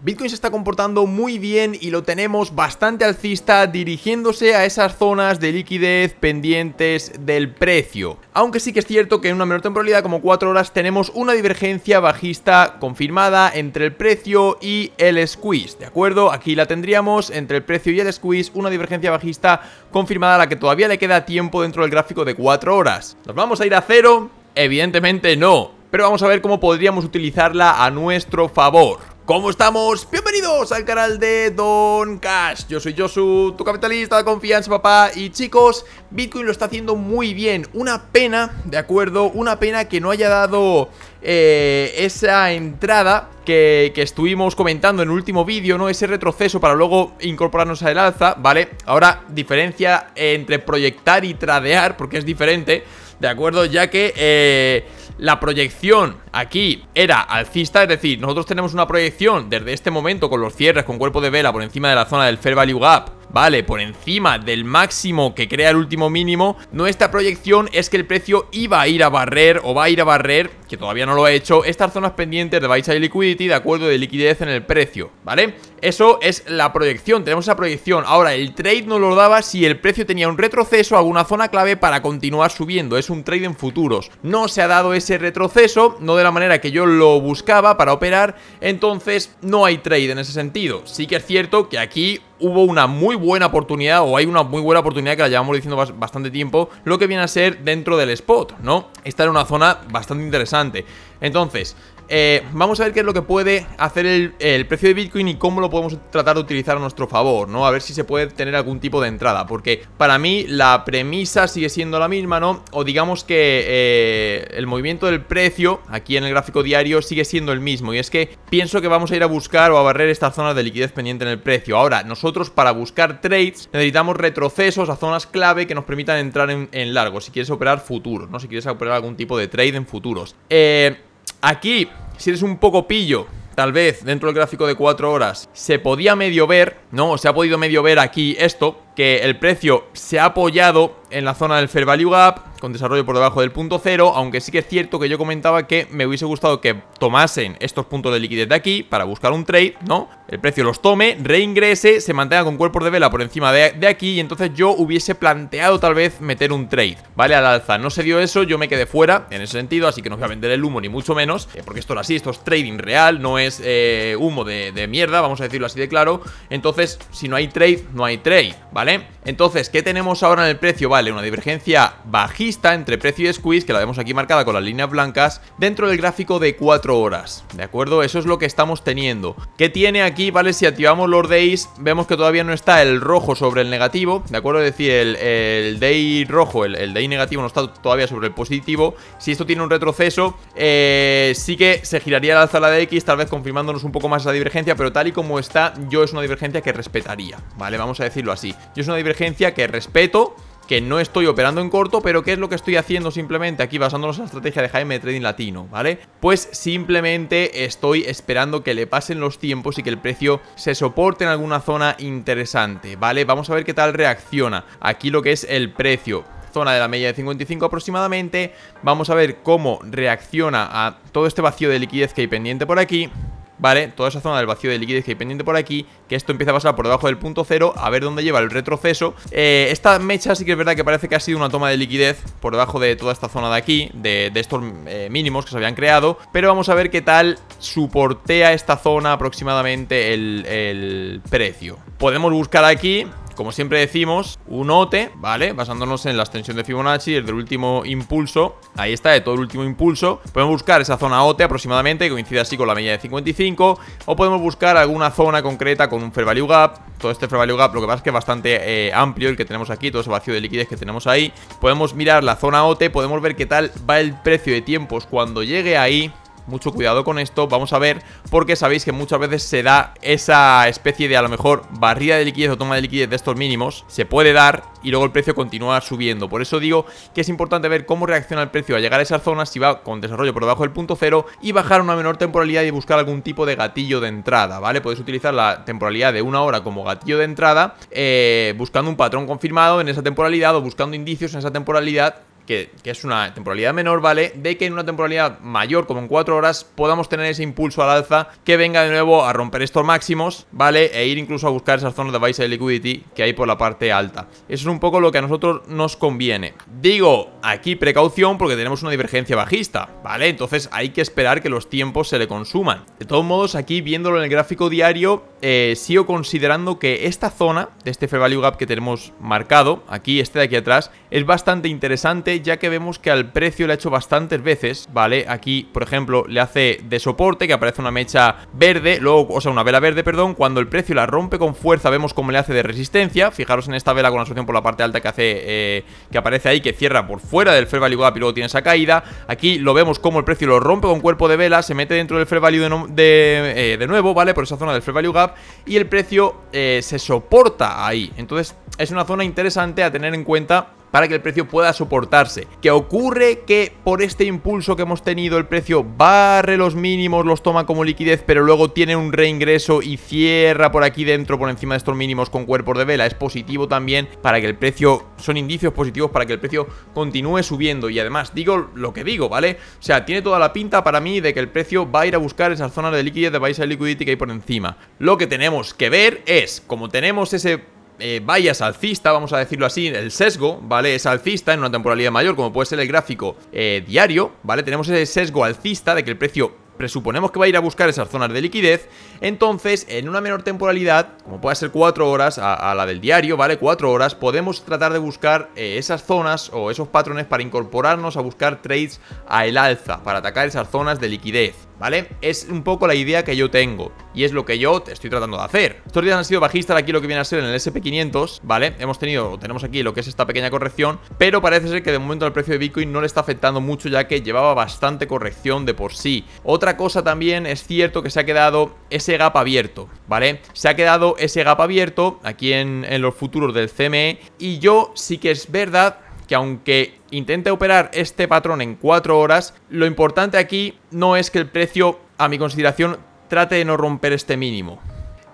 Bitcoin se está comportando muy bien y lo tenemos bastante alcista dirigiéndose a esas zonas de liquidez pendientes del precio. Aunque sí que es cierto que en una menor temporalidad como 4 horas tenemos una divergencia bajista confirmada entre el precio y el squeeze, ¿de acuerdo? Aquí la tendríamos entre el precio y el squeeze, una divergencia bajista confirmada a la que todavía le queda tiempo dentro del gráfico de 4 horas. ¿Nos vamos a ir a cero? Evidentemente no, pero vamos a ver cómo podríamos utilizarla a nuestro favor. ¿Cómo estamos? Bienvenidos al canal de Don Cash Yo soy Josu, tu capitalista de confianza papá Y chicos, Bitcoin lo está haciendo muy bien Una pena, de acuerdo, una pena que no haya dado eh, esa entrada que, que, estuvimos comentando en el último vídeo, ¿no? Ese retroceso para luego incorporarnos al alza, ¿vale? Ahora, diferencia entre proyectar y tradear, porque es diferente ¿de acuerdo? Ya que eh, la proyección aquí era alcista, es decir, nosotros tenemos una proyección desde este momento con los cierres con cuerpo de vela por encima de la zona del Fair Value Gap vale, por encima del máximo que crea el último mínimo, nuestra proyección es que el precio iba a ir a barrer o va a ir a barrer, que todavía no lo ha hecho, estas zonas pendientes de buy side liquidity de acuerdo de liquidez en el precio, ¿vale? Eso es la proyección, tenemos esa proyección. Ahora, el trade no lo daba si el precio tenía un retroceso a alguna zona clave para continuar subiendo, es un trade en futuros. No se ha dado ese retroceso, no de la manera que yo lo buscaba para operar, entonces no hay trade en ese sentido. Sí que es cierto que aquí hubo una muy buena oportunidad, o hay una muy buena oportunidad que la llevamos diciendo bastante tiempo, lo que viene a ser dentro del spot, ¿no? Esta era una zona bastante interesante. Entonces, eh, vamos a ver qué es lo que puede hacer el, precio de Bitcoin y cómo lo podemos tratar de utilizar a nuestro favor, ¿no? A ver si se puede tener algún tipo de entrada, porque para mí la premisa sigue siendo la misma, ¿no? O digamos que eh, el movimiento del precio aquí en el gráfico diario sigue siendo el mismo, y es que pienso que vamos a ir a buscar o a barrer esta zona de liquidez pendiente en el precio. Ahora, nosotros para buscar trades necesitamos retrocesos a zonas clave que nos permitan entrar en, largo, si quieres operar futuro, ¿no? Si quieres operar algún tipo de trade en futuros. Eh, aquí si eres un poco pillo, tal vez dentro del gráfico de 4 horas, se podía medio ver, ¿no? Se ha podido medio ver aquí esto, que el precio se ha apoyado en la zona del Fair Value Gap, con desarrollo por debajo del punto cero, aunque sí que es cierto que yo comentaba que me hubiese gustado que tomasen estos puntos de liquidez de aquí para buscar un trade, ¿no? El precio los tome, reingrese, se mantenga con cuerpo de vela por encima de, aquí y entonces yo hubiese planteado tal vez meter un trade, ¿vale? Al alza. No se dio eso, yo me quedé fuera en ese sentido, así que no voy a vender el humo ni mucho menos, eh, porque esto era así, esto es trading real, no es eh, humo de mierda, vamos a decirlo así de claro. Entonces, si no hay trade, no hay trade, ¿vale? Entonces, ¿qué tenemos ahora en el precio? Vale, una divergencia bajista entre precio y squeeze, que la vemos aquí marcada con las líneas blancas, dentro del gráfico de 4 horas, ¿de acuerdo? Eso es lo que estamos teniendo. ¿Qué tiene aquí, vale? Si activamos los days, vemos que todavía no está el rojo sobre el negativo, ¿de acuerdo? Es decir, el, day rojo, el, day negativo no está todavía sobre el positivo. Si esto tiene un retroceso, eh, sí que se giraría la alza de X, tal vez confirmándonos un poco más esa divergencia, pero tal y como está, yo es una divergencia que respetaría, ¿vale? Vamos a decirlo así. Yo es una divergencia que respeto, que no estoy operando en corto, pero ¿qué es lo que estoy haciendo simplemente aquí basándonos en la estrategia de Jaime Trading Latino, ¿vale? Pues simplemente estoy esperando que le pasen los tiempos y que el precio se soporte en alguna zona interesante, ¿vale? Vamos a ver qué tal reacciona aquí lo que es el precio zona de la media de 55 aproximadamente. Vamos a ver cómo reacciona a todo este vacío de liquidez que hay pendiente por aquí. ¿vale? Toda esa zona del vacío de liquidez que hay pendiente por aquí, que esto empieza a pasar por debajo del punto cero, a ver dónde lleva el retroceso. Eh, esta mecha sí que es verdad que parece que ha sido una toma de liquidez por debajo de toda esta zona de aquí, de, estos eh, mínimos que se habían creado, pero vamos a ver qué tal Suportea esta zona aproximadamente el, el precio. Podemos buscar aquí como siempre decimos, un OTE, ¿vale? Basándonos en la extensión de Fibonacci, el del último impulso, ahí está, de todo el último impulso. Podemos buscar esa zona OTE aproximadamente, que coincide así con la media de 55, o podemos buscar alguna zona concreta con un fair value gap. Todo este fair value gap, lo que pasa es que es bastante eh, amplio el que tenemos aquí, todo ese vacío de liquidez que tenemos ahí. Podemos mirar la zona OTE, podemos ver qué tal va el precio de tiempos cuando llegue ahí mucho cuidado con esto, vamos a ver, porque sabéis que muchas veces se da esa especie de a lo mejor barrida de liquidez o toma de liquidez de estos mínimos, se puede dar y luego el precio continúa subiendo. Por eso digo que es importante ver cómo reacciona el precio a llegar a esas zonas, si va con desarrollo por debajo del punto cero y bajar una menor temporalidad y buscar algún tipo de gatillo de entrada, ¿vale? Podéis utilizar la temporalidad de una hora como gatillo de entrada, eh, buscando un patrón confirmado en esa temporalidad o buscando indicios en esa temporalidad que, es una temporalidad menor, ¿vale? De que en una temporalidad mayor, como en 4 horas, podamos tener ese impulso al alza que venga de nuevo a romper estos máximos, ¿vale? E ir incluso a buscar esas zonas de buy de liquidity que hay por la parte alta. Eso es un poco lo que a nosotros nos conviene. Digo, aquí precaución porque tenemos una divergencia bajista, ¿vale? Entonces hay que esperar que los tiempos se le consuman. De todos modos, aquí viéndolo en el gráfico diario, eh, sigo considerando que esta zona de este Fair Value Gap que tenemos marcado, aquí, este de aquí atrás, es bastante interesante ya que vemos que al precio le ha hecho bastantes veces, ¿vale? Aquí, por ejemplo, le hace de soporte, que aparece una mecha verde, luego, o sea, una vela verde, perdón, cuando el precio la rompe con fuerza vemos cómo le hace de resistencia, fijaros en esta vela con la solución por la parte alta que hace, eh, que aparece ahí, que cierra por fuera del fair value gap y luego tiene esa caída, aquí lo vemos como el precio lo rompe con cuerpo de vela, se mete dentro del fair value de, eh, nuevo, ¿vale? Por esa zona del fair value gap y el precio eh, se soporta ahí, entonces es una zona interesante a tener en cuenta para que el precio pueda soportarse. ¿Qué ocurre? Que por este impulso que hemos tenido el precio barre los mínimos, los toma como liquidez, pero luego tiene un reingreso y cierra por aquí dentro, por encima de estos mínimos con cuerpos de vela. Es positivo también para que el precio, son indicios positivos para que el precio continúe subiendo. Y además, digo lo que digo, ¿vale? O sea, tiene toda la pinta para mí de que el precio va a ir a buscar esas zonas de liquidez de Baisa Liquidity que hay por encima. Lo que tenemos que ver es, como tenemos ese eh, vaya vallas alcista, vamos a decirlo así, el sesgo, ¿vale? Es alcista en una temporalidad mayor, como puede ser el gráfico eh, diario, ¿vale? Tenemos ese sesgo alcista de que el precio presuponemos que va a ir a buscar esas zonas de liquidez, entonces en una menor temporalidad, como puede ser 4 horas a, la del diario, ¿vale? 4 horas, podemos tratar de buscar eh, esas zonas o esos patrones para incorporarnos a buscar trades a el alza, para atacar esas zonas de liquidez. ¿vale? Es un poco la idea que yo tengo y es lo que yo te estoy tratando de hacer. Estos días han sido bajistas aquí lo que viene a ser en el SP500, ¿vale? Hemos tenido, tenemos aquí lo que es esta pequeña corrección, pero parece ser que de momento el precio de Bitcoin no le está afectando mucho ya que llevaba bastante corrección de por sí. Otra cosa también es cierto que se ha quedado ese gap abierto, ¿vale? Se ha quedado ese gap abierto aquí en, en los futuros del CME y yo sí que es verdad que aunque intente operar este patrón en 4 horas, lo importante aquí no es que el precio, a mi consideración, trate de no romper este mínimo.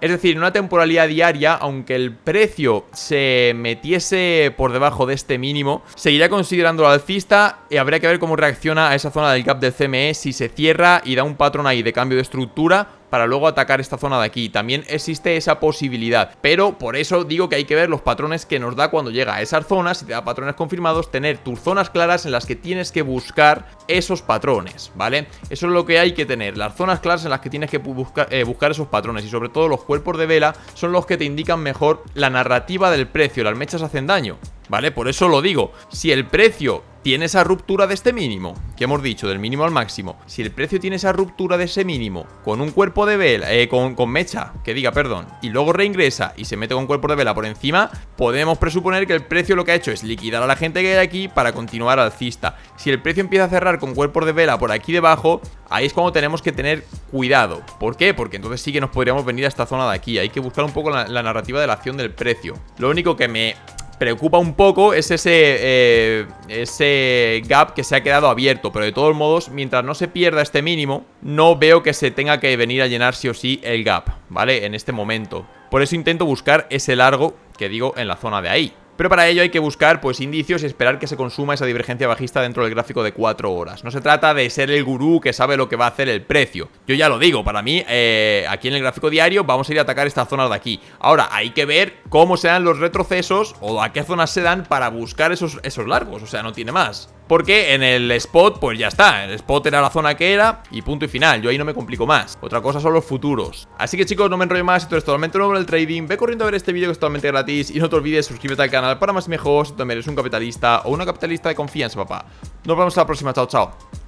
Es decir, en una temporalidad diaria, aunque el precio se metiese por debajo de este mínimo, seguirá considerando alcista y habría que ver cómo reacciona a esa zona del gap del CME, si se cierra y da un patrón ahí de cambio de estructura para luego atacar esta zona de aquí. También existe esa posibilidad, pero por eso digo que hay que ver los patrones que nos da cuando llega a esas zonas, si te da patrones confirmados, tener tus zonas claras en las que tienes que buscar esos patrones, ¿vale? Eso es lo que hay que tener, las zonas claras en las que tienes que buscar, eh, buscar esos patrones y sobre todo los cuerpos de vela son los que te indican mejor la narrativa del precio, las mechas hacen daño. ¿Vale? Por eso lo digo, si el precio tiene esa ruptura de este mínimo, que hemos dicho, del mínimo al máximo, si el precio tiene esa ruptura de ese mínimo con un cuerpo de vela, eh, con, mecha, que diga, perdón, y luego reingresa y se mete con cuerpo de vela por encima, podemos presuponer que el precio lo que ha hecho es liquidar a la gente que hay aquí para continuar alcista. Si el precio empieza a cerrar con cuerpo de vela por aquí debajo, ahí es cuando tenemos que tener cuidado. ¿Por qué? Porque entonces sí que nos podríamos venir a esta zona de aquí. Hay que buscar un poco la narrativa de la acción del precio. Lo único que me preocupa un poco es ese, eh, ese gap que se ha quedado abierto. Pero de todos modos, mientras no se pierda este mínimo, no veo que se tenga que venir a llenar sí o sí el gap, ¿vale? En este momento. Por eso intento buscar ese largo que digo en la zona de ahí. Pero para ello hay que buscar pues indicios y esperar que se consuma esa divergencia bajista dentro del gráfico de 4 horas. No se trata de ser el gurú que sabe lo que va a hacer el precio. Yo ya lo digo, para mí, eh, aquí en el gráfico diario vamos a ir a atacar esta zona de aquí. Ahora, hay que ver cómo se dan los retrocesos o a qué zonas se dan para buscar esos, esos largos. O sea, no tiene más. Porque en el spot, pues ya está. El spot era la zona que era y punto y final. Yo ahí no me complico más. Otra cosa son los futuros. Así que chicos, no me enrollo más. Si tú eres totalmente nuevo en el trading. Ve corriendo a ver este vídeo que es totalmente gratis. Y no te olvides suscríbete al canal para más y mejor si también eres un capitalista o una capitalista de confianza, papá. Nos vemos en la próxima. Chao, chao.